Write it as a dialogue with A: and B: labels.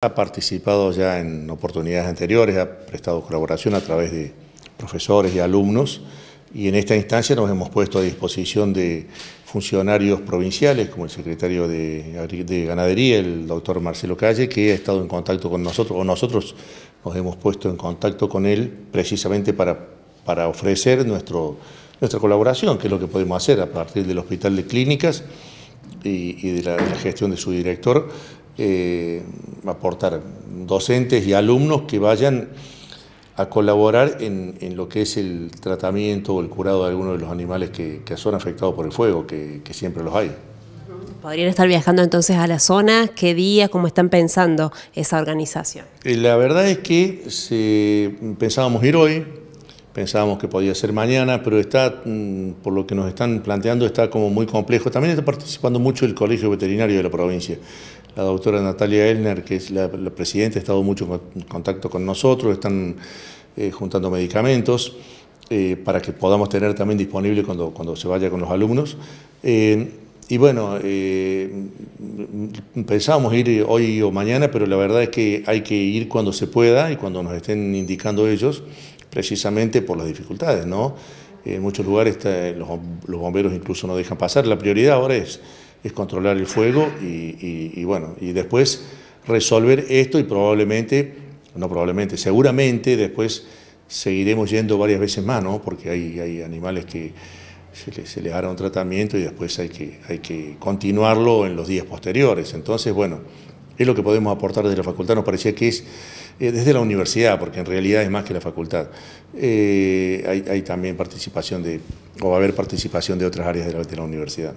A: Ha participado ya en oportunidades anteriores, ha prestado colaboración a través de profesores y alumnos y en esta instancia nos hemos puesto a disposición de funcionarios provinciales como el secretario de, Ganadería, el doctor Marcelo Calle, que ha estado en contacto con nosotros o nosotros nos hemos puesto en contacto con él precisamente para, para ofrecer nuestro, nuestra colaboración, que es lo que podemos hacer a partir del Hospital de Clínicas y, de la gestión de su director. Eh, aportar docentes y alumnos que vayan a colaborar en, lo que es el tratamiento o el curado de algunos de los animales que, son afectados por el fuego, que, siempre los hay.
B: ¿Podrían estar viajando entonces a la zona? ¿Qué día? ¿Cómo están pensando esa organización?
A: Eh, la verdad es que pensábamos ir hoy, pensábamos que podía ser mañana, pero está, mm, por lo que nos están planteando, está como muy complejo. También está participando mucho el Colegio Veterinario de la provincia la doctora Natalia Elner, que es la, presidenta, ha estado mucho en contacto con nosotros, están eh, juntando medicamentos eh, para que podamos tener también disponible cuando, cuando se vaya con los alumnos. Eh, y bueno, pensábamos ir hoy o mañana, pero la verdad es que hay que ir cuando se pueda y cuando nos estén indicando ellos, precisamente por las dificultades, ¿no? En muchos lugares los bomberos incluso no dejan pasar. La prioridad ahora es es controlar el fuego y, bueno, y después resolver esto y probablemente, no probablemente, seguramente después seguiremos yendo varias veces más, ¿no? Porque hay, animales que se les, hará un tratamiento y después hay que, hay que continuarlo en los días posteriores. Entonces, bueno, es lo que podemos aportar desde la facultad, nos parecía que es eh, desde la universidad, porque en realidad es más que la facultad. Eh, hay, también participación de, o va a haber participación de otras áreas de de la universidad.